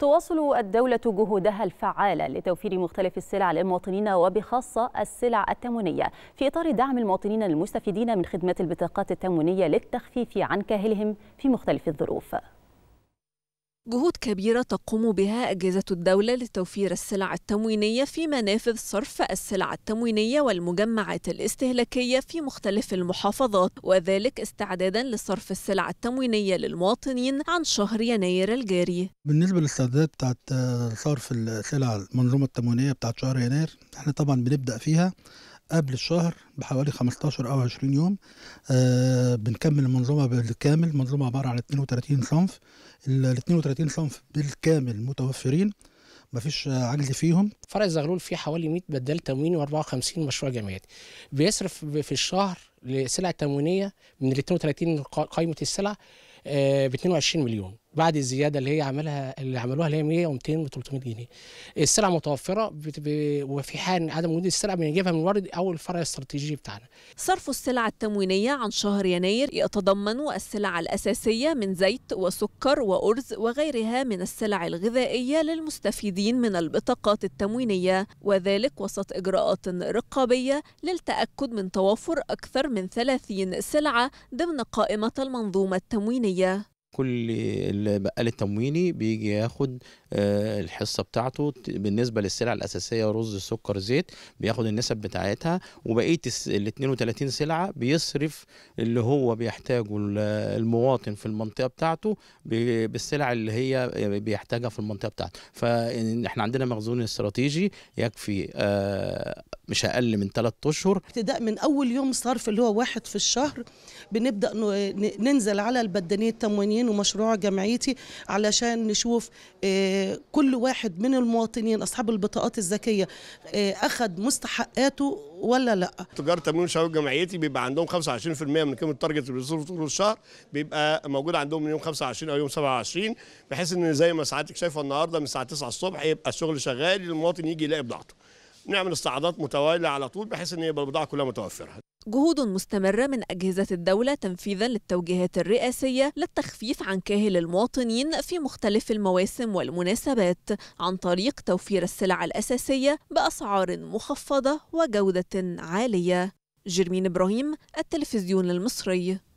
تواصل الدولة جهودها الفعالة لتوفير مختلف السلع للمواطنين وبخاصة السلع التموينية في إطار دعم المواطنين المستفيدين من خدمات البطاقات التموينية للتخفيف عن كاهلهم في مختلف الظروف جهود كبيرة تقوم بها أجهزة الدولة لتوفير السلع التموينية في منافذ صرف السلع التموينية والمجمعات الاستهلاكية في مختلف المحافظات وذلك استعدادا لصرف السلع التموينية للمواطنين عن شهر يناير الجاري بالنسبة للاستعدادات بتاعت آه، صرف السلع المنظومة التموينية بتاعت شهر يناير احنا طبعا بنبدأ فيها قبل الشهر بحوالي 15 او 20 يوم آه بنكمل المنظومه بالكامل المنظومه عباره عن 32 صنف ال 32 صنف بالكامل متوفرين مفيش عجز فيهم فرع الزغلول فيه حوالي 100 بدال تمويني و54 مشروع جمعيات بيصرف في الشهر لسلع تموينيه من ال 32 قائمه السلع آه، ب 22 مليون بعد الزياده اللي هي عملها اللي عملوها اللي هي 100 و200 و300 جنيه السلع متوفره وفي حال عدم وجود السلع بنجيبها من الورد او الفرع الاستراتيجي بتاعنا صرف السلع التموينيه عن شهر يناير يتضمن السلع الاساسيه من زيت وسكر وارز وغيرها من السلع الغذائيه للمستفيدين من البطاقات التموينيه وذلك وسط اجراءات رقابيه للتاكد من توافر اكثر من 30 سلعه ضمن قائمه المنظومه التموينيه كل البقال التمويني بيجي ياخد آه، الحصه بتاعته بالنسبه للسلع الاساسيه رز سكر زيت بياخد النسب بتاعتها وبقيه ال 32 سلعه بيصرف اللي هو بيحتاجه المواطن في المنطقه بتاعته بالسلع اللي هي آه، بيحتاجها في المنطقه بتاعته فاحنا عندنا مخزون استراتيجي يكفي آه، مش اقل من ثلاث اشهر ابتداء من اول يوم صرف اللي هو واحد في الشهر بنبدا ننزل على البدانيه التموينيين ومشروع جمعيتي علشان نشوف آه، كل واحد من المواطنين اصحاب البطاقات الذكيه آه، اخذ مستحقاته ولا لا تجاره تمويل شباب جمعيتي بيبقى عندهم 25% من قيمه التارجت اللي بيصرفوا طول الشهر بيبقى موجود عندهم من يوم 25 او يوم 27 بحيث ان زي ما سعادتك شايفه النهارده من الساعه 9 الصبح يبقى الشغل شغال المواطن يجي يلاقي بضاعته نعمل استعراضات متواليه على طول بحيث ان يبقى البضاعه كلها متوفره جهود مستمرة من أجهزة الدولة تنفيذا للتوجيهات الرئاسية للتخفيف عن كاهل المواطنين في مختلف المواسم والمناسبات عن طريق توفير السلع الأساسية بأسعار مخفضة وجودة عالية جرمين إبراهيم التلفزيون المصري